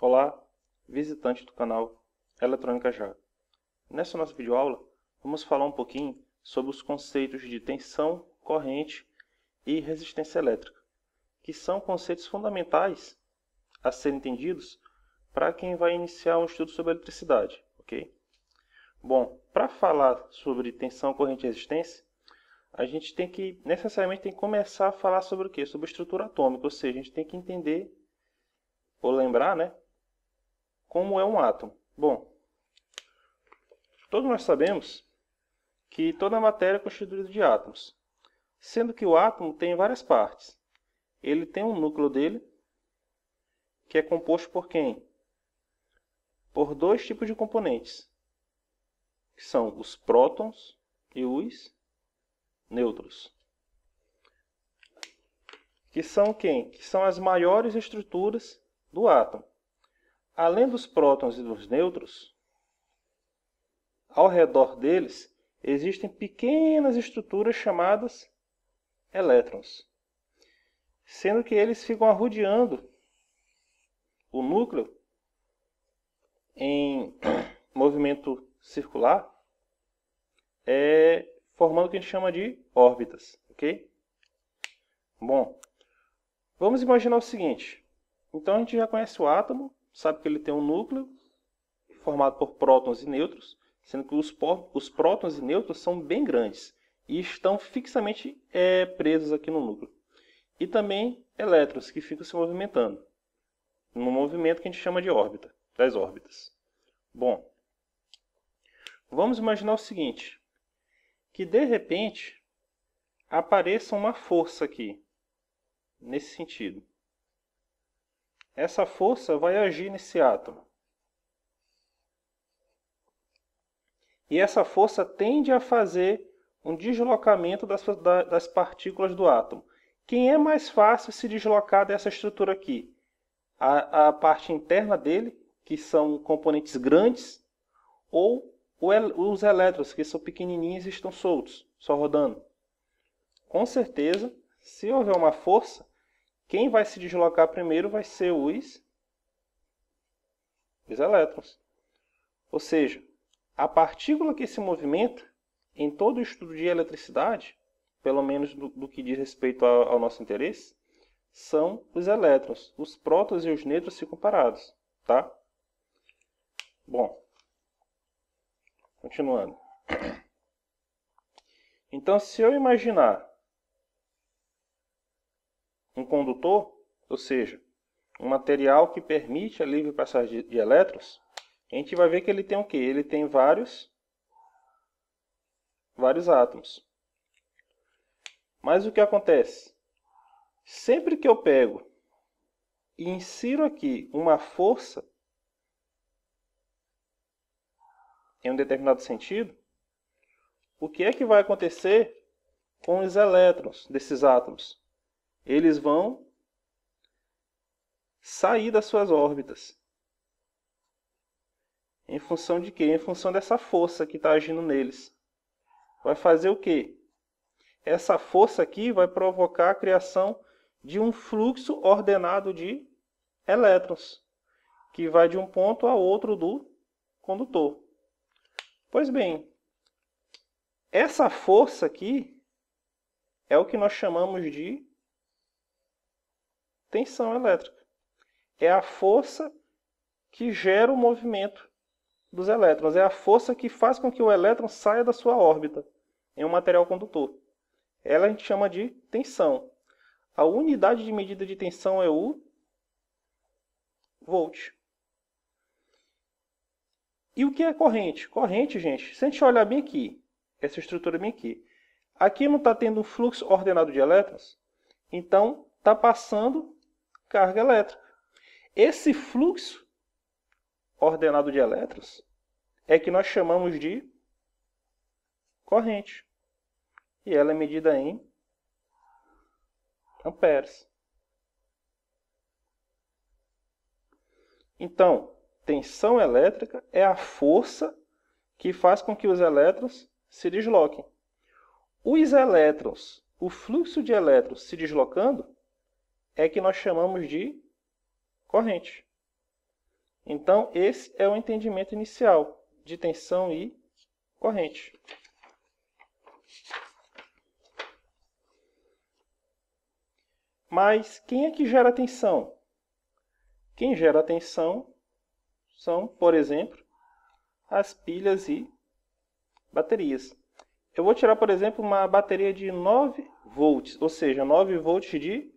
Olá, visitante do canal Eletrônica Já. Nessa nossa videoaula, vamos falar um pouquinho sobre os conceitos de tensão, corrente e resistência elétrica, que são conceitos fundamentais a serem entendidos para quem vai iniciar um estudo sobre eletricidade, ok? Bom, para falar sobre tensão, corrente e resistência, a gente tem que necessariamente tem que começar a falar sobre o quê? Sobre estrutura atômica, ou seja, a gente tem que entender ou lembrar, né, como é um átomo. Bom, todos nós sabemos que toda a matéria é constituída de átomos, sendo que o átomo tem várias partes. Ele tem um núcleo dele, que é composto por quem? Por dois tipos de componentes, que são os prótons e os nêutrons. Que são quem? Que são as maiores estruturas do átomo. Além dos prótons e dos nêutrons, ao redor deles existem pequenas estruturas chamadas elétrons, sendo que eles ficam arrodeando o núcleo em movimento circular, é, formando o que a gente chama de órbitas, ok? Bom, vamos imaginar o seguinte. Então a gente já conhece o átomo, sabe que ele tem um núcleo formado por prótons e nêutrons, sendo que os, os prótons e nêutrons são bem grandes e estão fixamente é, presos aqui no núcleo. E também elétrons, que ficam se movimentando, num movimento que a gente chama de órbita, das órbitas. Bom, vamos imaginar o seguinte, que de repente apareça uma força aqui, nesse sentido essa força vai agir nesse átomo. E essa força tende a fazer um deslocamento das, das partículas do átomo. Quem é mais fácil se deslocar dessa estrutura aqui? A, a parte interna dele, que são componentes grandes, ou os elétrons, que são pequenininhos e estão soltos, só rodando. Com certeza, se houver uma força, quem vai se deslocar primeiro vai ser os, os elétrons. Ou seja, a partícula que se movimenta, em todo o estudo de eletricidade, pelo menos do, do que diz respeito ao, ao, nosso interesse, são os elétrons. Os prótons e os nêutrons se comparados, Tá? Bom, continuando. Então, se eu imaginar condutor, ou seja, um material que permite a livre passagem de elétrons, a gente vai ver que ele tem o quê? Ele tem vários, vários átomos. Mas o que acontece? Sempre que eu pego e insiro aqui uma força em um determinado sentido, o que é que vai acontecer com os elétrons desses átomos? eles vão sair das suas órbitas. Em função de quê? Em função dessa força que está agindo neles. Vai fazer o quê? Essa força aqui vai provocar a criação de um fluxo ordenado de elétrons, que vai de um ponto a outro do condutor. Pois bem, essa força aqui é o que nós chamamos de tensão elétrica. É a força que gera o movimento dos elétrons, é a força que faz com que o elétron saia da sua órbita em um material condutor. Ela a gente chama de tensão. A unidade de medida de tensão é o volt. E o que é corrente? Corrente, gente, se a gente olhar bem aqui, essa estrutura bem aqui, aqui não está tendo um fluxo ordenado de elétrons, então está passando carga elétrica. Esse fluxo ordenado de elétrons é que nós chamamos de corrente. E ela é medida em amperes. Então, tensão elétrica é a força que faz com que os elétrons se desloquem. Os elétrons, o fluxo de elétrons se deslocando, é que nós chamamos de corrente. Então, esse é o entendimento inicial de tensão e corrente. Mas quem é que gera tensão? Quem gera tensão são, por exemplo, as pilhas e baterias. Eu vou tirar, por exemplo, uma bateria de 9 volts, ou seja, 9 volts de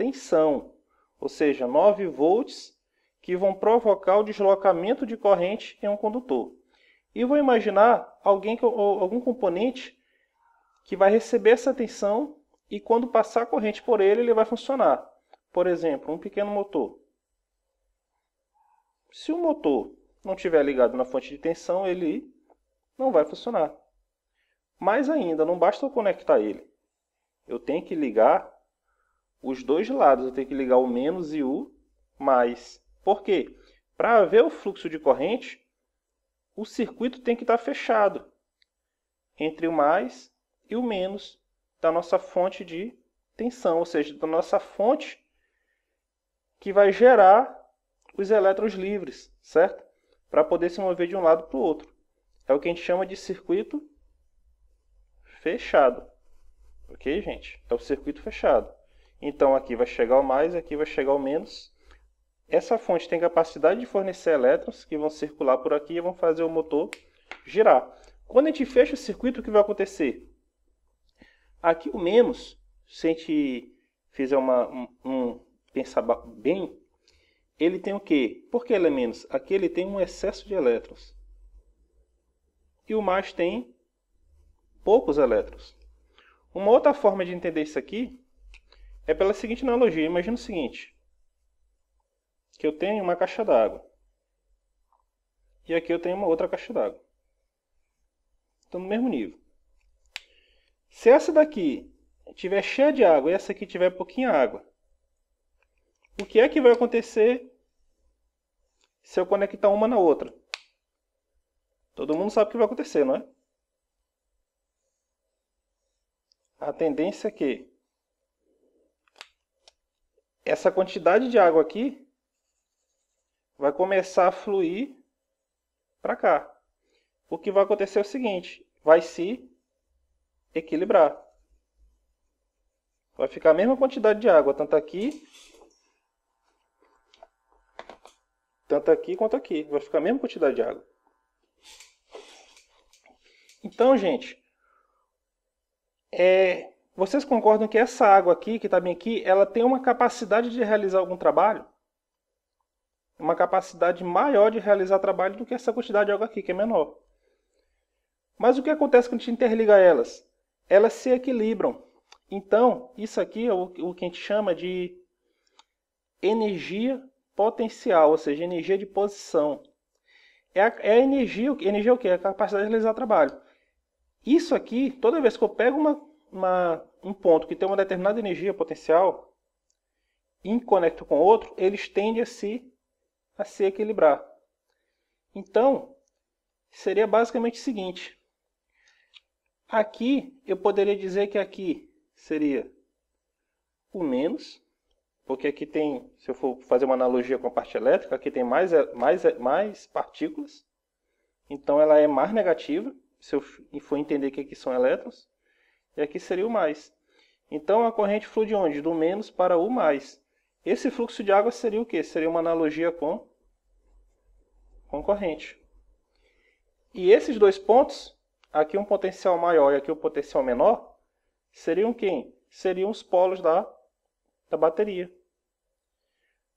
tensão, ou seja, 9 volts que vão provocar o deslocamento de corrente em um condutor. E vou imaginar alguém algum componente que vai receber essa tensão e quando passar a corrente por ele, ele vai funcionar. Por exemplo, um pequeno motor. Se o motor não estiver ligado na fonte de tensão, ele não vai funcionar. Mais ainda, não basta eu conectar ele. Eu tenho que ligar os dois lados. Eu tenho que ligar o menos e o mais. Por quê? Para haver o fluxo de corrente, o circuito tem que estar tá fechado entre o mais e o menos da nossa fonte de tensão, ou seja, da nossa fonte que vai gerar os elétrons livres, certo? Para poder se mover de um lado para o outro. É o que a gente chama de circuito fechado. Ok, gente? É o circuito fechado. Então aqui vai chegar o mais, aqui vai chegar o menos. Essa fonte tem capacidade de fornecer elétrons que vão circular por aqui e vão fazer o motor girar. Quando a gente fecha o circuito, o que vai acontecer? Aqui o menos, se a gente fizer uma, um, um pensar bem, ele tem o quê? Por que ele é menos? Aqui ele tem um excesso de elétrons. E o mais tem poucos elétrons. Uma outra forma de entender isso aqui é pela seguinte analogia: imagina o seguinte, que eu tenho uma caixa d'água e aqui eu tenho uma outra caixa d'água. Estão no mesmo nível. Se essa daqui tiver cheia de água e essa aqui tiver pouquinha água, o que é que vai acontecer se eu conectar uma na outra? Todo mundo sabe o que vai acontecer, não é? A tendência é que essa quantidade de água aqui vai começar a fluir para cá. O que vai acontecer é o seguinte, vai se equilibrar. Vai ficar a mesma quantidade de água, tanto aqui, tanto aqui quanto aqui. Vai ficar a mesma quantidade de água. Então, gente, é, vocês concordam que essa água aqui, que está bem aqui, ela tem uma capacidade de realizar algum trabalho? Uma capacidade maior de realizar trabalho do que essa quantidade de água aqui, que é menor. Mas o que acontece quando a gente interliga elas? Elas se equilibram. Então, isso aqui é o que a gente chama de energia potencial, ou seja, energia de posição. É a, é a energia, energia é o que? É a capacidade de realizar trabalho. Isso aqui, toda vez que eu pego uma uma, um ponto que tem uma determinada energia potencial conecto com outro, eles tendem a se, a se equilibrar. Então, seria basicamente o seguinte. Aqui, eu poderia dizer que aqui seria o menos, porque aqui tem, se eu for fazer uma analogia com a parte elétrica, aqui tem mais, mais, mais partículas, então ela é mais negativa, se eu for entender que aqui é são elétrons. E aqui seria o mais. Então a corrente flui de onde? Do menos para o mais. Esse fluxo de água seria o que? Seria uma analogia com, com corrente. E esses dois pontos, aqui um potencial maior e aqui um potencial menor, seriam quem? Seriam os polos da, da bateria.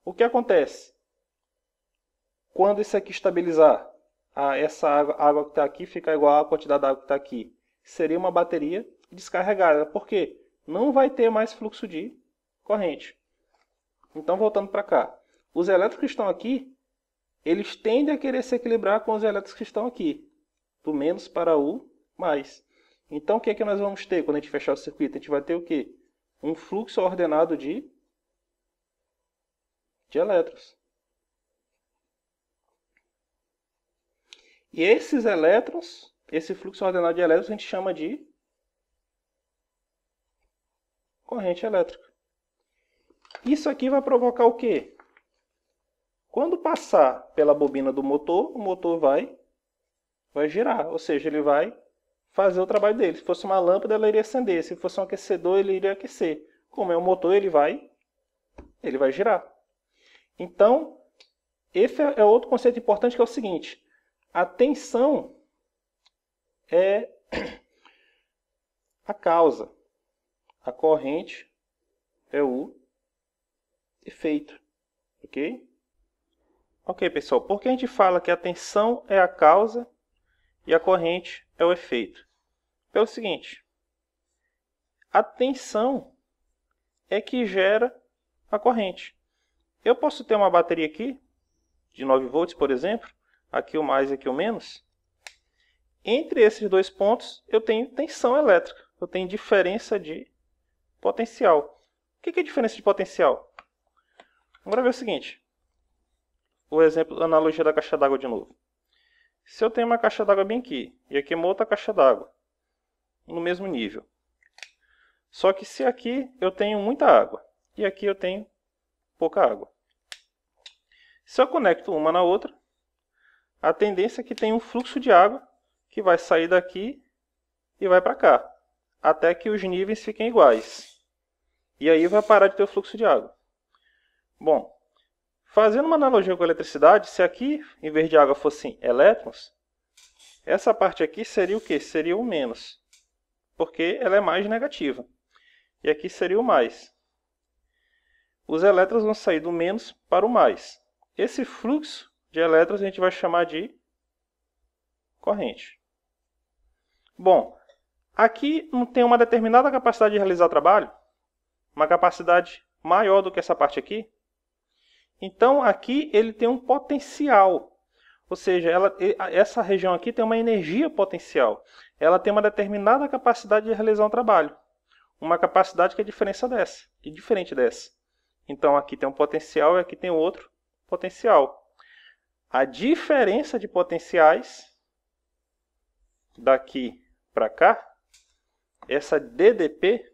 O que acontece? Quando isso aqui estabilizar, a, ah, essa água, água que está aqui fica igual à quantidade de água que está aqui. Seria uma bateria descarregada, porque não vai ter mais fluxo de corrente. Então, voltando para cá, os elétrons que estão aqui, eles tendem a querer se equilibrar com os elétrons que estão aqui, do menos para o mais. Então, o que é que nós vamos ter quando a gente fechar o circuito? A gente vai ter o quê? Um fluxo ordenado de, de elétrons. E esses elétrons, esse fluxo ordenado de elétrons, a gente chama de corrente elétrica. Isso aqui vai provocar o quê? Quando passar pela bobina do motor, o motor vai, vai girar, ou seja, ele vai fazer o trabalho dele. Se fosse uma lâmpada, ela iria acender. Se fosse um aquecedor, ele iria aquecer. Como é um motor, ele vai, ele vai girar. Então, esse é, é outro conceito importante que é o seguinte: a tensão é a causa a corrente é o efeito, ok? Ok, pessoal, por que a gente fala que a tensão é a causa e a corrente é o efeito? Pelo seguinte, a tensão é que gera a corrente. Eu posso ter uma bateria aqui, de 9 volts, por exemplo, aqui o mais e aqui o menos. Entre esses dois pontos, eu tenho tensão elétrica, eu tenho diferença de potencial. O que é a diferença de potencial? Vamos ver o seguinte. O exemplo, a analogia da caixa d'água de novo. Se eu tenho uma caixa d'água bem aqui, e aqui é uma outra caixa d'água, no mesmo nível. Só que se aqui eu tenho muita água, e aqui eu tenho pouca água. Se eu conecto uma na outra, a tendência é que tenha um fluxo de água que vai sair daqui e vai para cá, até que os níveis fiquem iguais. E aí vai parar de ter o fluxo de água. Bom, fazendo uma analogia com a eletricidade, se aqui, em vez de água, fossem elétrons, essa parte aqui seria o quê? Seria o menos, porque ela é mais negativa. E aqui seria o mais. Os elétrons vão sair do menos para o mais. Esse fluxo de elétrons a gente vai chamar de corrente. Bom, aqui não tem uma determinada capacidade de realizar trabalho, uma capacidade maior do que essa parte aqui. Então aqui ele tem um potencial, ou seja, ela, essa região aqui tem uma energia potencial. Ela tem uma determinada capacidade de realizar um trabalho, uma capacidade que é diferença dessa, que é diferente dessa. Então aqui tem um potencial e aqui tem outro potencial. A diferença de potenciais daqui para cá, essa DDP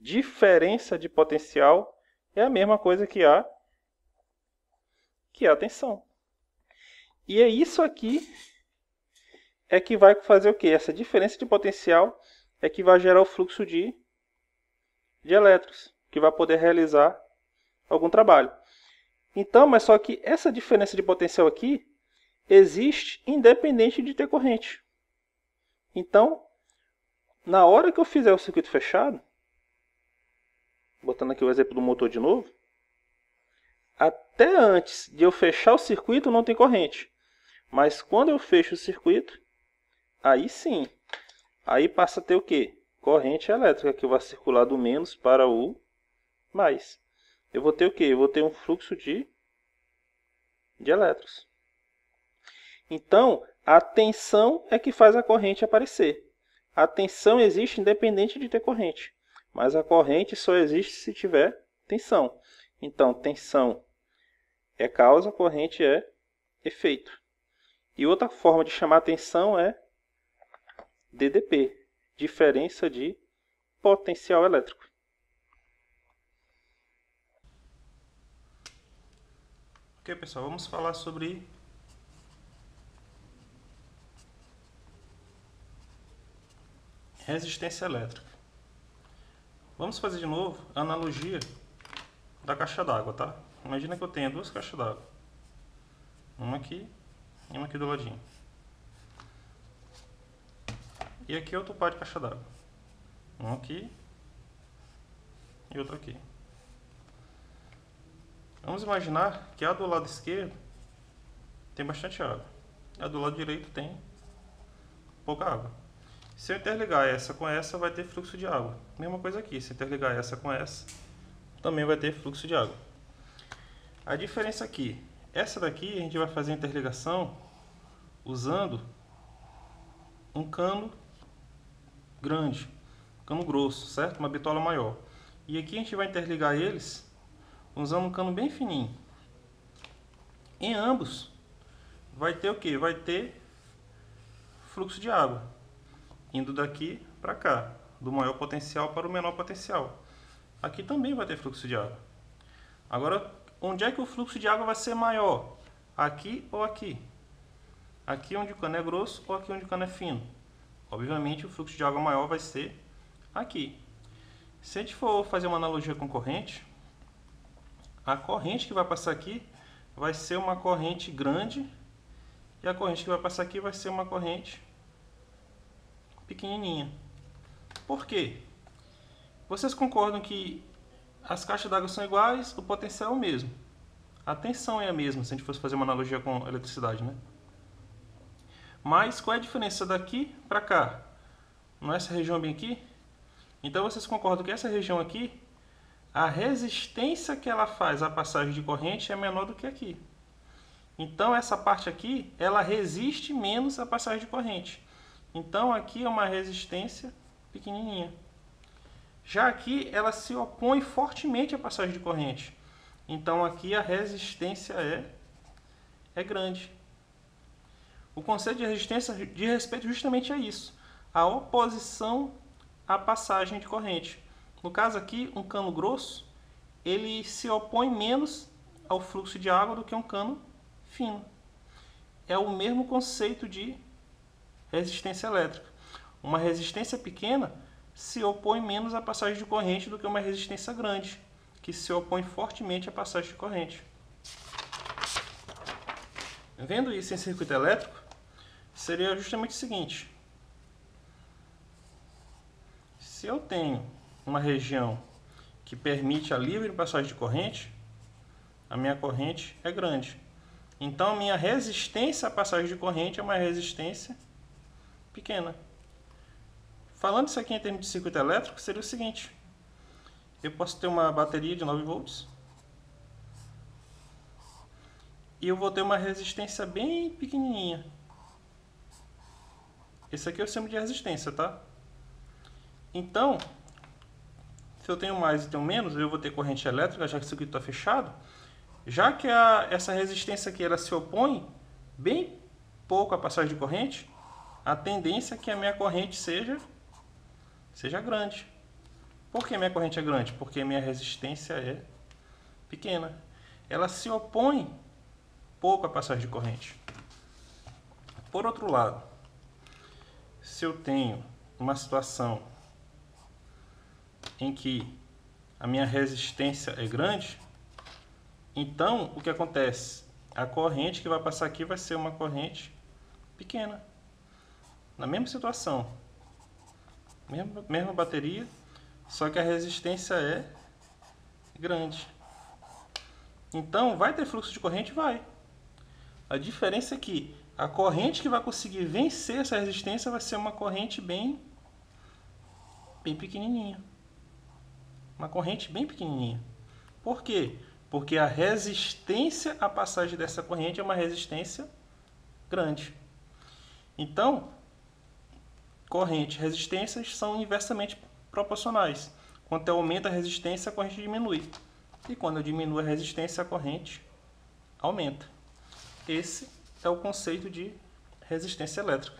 diferença de potencial é a mesma coisa que a que a tensão. E é isso aqui é que vai fazer o que? Essa diferença de potencial é que vai gerar o fluxo de, de elétrons, que vai poder realizar algum trabalho. Então, mas só que essa diferença de potencial aqui existe independente de ter corrente. Então, na hora que eu fizer o circuito fechado, botando aqui o exemplo do motor de novo, até antes de eu fechar o circuito não tem corrente. Mas quando eu fecho o circuito, aí sim, aí passa a ter o que? Corrente elétrica que vai circular do menos para o mais. Eu vou ter o que? Eu vou ter um fluxo de, de elétrons. Então, a tensão é que faz a corrente aparecer. A tensão existe independente de ter corrente. Mas a corrente só existe se tiver tensão. Então, tensão é causa, corrente é efeito. E outra forma de chamar tensão é DDP, diferença de potencial elétrico. Ok, pessoal, vamos falar sobre resistência elétrica. Vamos fazer de novo a analogia da caixa d'água, tá? Imagina que eu tenha duas caixas d'água. Uma aqui e uma aqui do ladinho. E aqui é outro par de caixa d'água. Um aqui e outro aqui. Vamos imaginar que a do lado esquerdo tem bastante água. A do lado direito tem pouca água. Se eu interligar essa com essa, vai ter fluxo de água. Mesma coisa aqui, se eu interligar essa com essa, também vai ter fluxo de água. A diferença aqui, essa daqui a gente vai fazer a interligação usando um cano grande, um cano grosso, certo? Uma bitola maior. E aqui a gente vai interligar eles usando um cano bem fininho. Em ambos vai ter o que? Vai ter fluxo de água indo daqui para cá, do maior potencial para o menor potencial. Aqui também vai ter fluxo de água. Agora, onde é que o fluxo de água vai ser maior? Aqui ou aqui? Aqui onde o cano é grosso ou aqui onde o cano é fino? Obviamente, o fluxo de água maior vai ser aqui. Se a gente for fazer uma analogia com corrente, a corrente que vai passar aqui vai ser uma corrente grande e a corrente que vai passar aqui vai ser uma corrente pequenininha. Por quê? Vocês concordam que as caixas d'água são iguais, o potencial é o mesmo. A tensão é a mesma, se a gente fosse fazer uma analogia com eletricidade, né? Mas qual é a diferença daqui para cá? Não é essa região bem aqui? Então vocês concordam que essa região aqui, a resistência que ela faz à passagem de corrente é menor do que aqui. Então essa parte aqui, ela resiste menos à passagem de corrente. Então aqui é uma resistência pequenininha. Já aqui ela se opõe fortemente à passagem de corrente. Então aqui a resistência é, é grande. O conceito de resistência de respeito justamente a é isso. A oposição à passagem de corrente. No caso aqui, um cano grosso, ele se opõe menos ao fluxo de água do que um cano fino. É o mesmo conceito de resistência elétrica. Uma resistência pequena se opõe menos à passagem de corrente do que uma resistência grande, que se opõe fortemente à passagem de corrente. Vendo isso em circuito elétrico, seria justamente o seguinte. Se eu tenho uma região que permite a livre passagem de corrente, a minha corrente é grande. Então, a minha resistência à passagem de corrente é uma resistência pequena. Falando isso aqui em termos de circuito elétrico, seria o seguinte. Eu posso ter uma bateria de 9 volts. E eu vou ter uma resistência bem pequenininha. Esse aqui eu chamo de resistência, tá? Então, se eu tenho mais e tenho menos, eu vou ter corrente elétrica, já que o circuito está fechado. Já que a, essa resistência aqui ela se opõe bem pouco à passagem de corrente, a tendência é que a minha corrente seja, seja grande. Por que minha corrente é grande? Porque minha resistência é pequena. Ela se opõe pouco à passagem de corrente. Por outro lado, se eu tenho uma situação em que a minha resistência é grande, então o que acontece? A corrente que vai passar aqui vai ser uma corrente pequena na mesma situação. Mesma, mesma bateria, só que a resistência é grande. Então, vai ter fluxo de corrente? Vai. A diferença é que a corrente que vai conseguir vencer essa resistência vai ser uma corrente bem, bem pequenininha. Uma corrente bem pequenininha. Por quê? Porque a resistência à passagem dessa corrente é uma resistência grande. Então, corrente e resistências são inversamente proporcionais. Quanto eu aumento a resistência, a corrente diminui. E quando eu diminuo a resistência, a corrente aumenta. Esse é o conceito de resistência elétrica.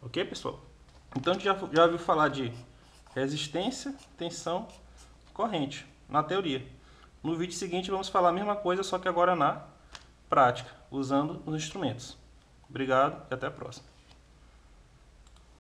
Ok, pessoal? Então, a gente já, já ouviu falar de resistência, tensão, corrente, na teoria. No vídeo seguinte, vamos falar a mesma coisa, só que agora na prática, usando os instrumentos. Obrigado e até a próxima.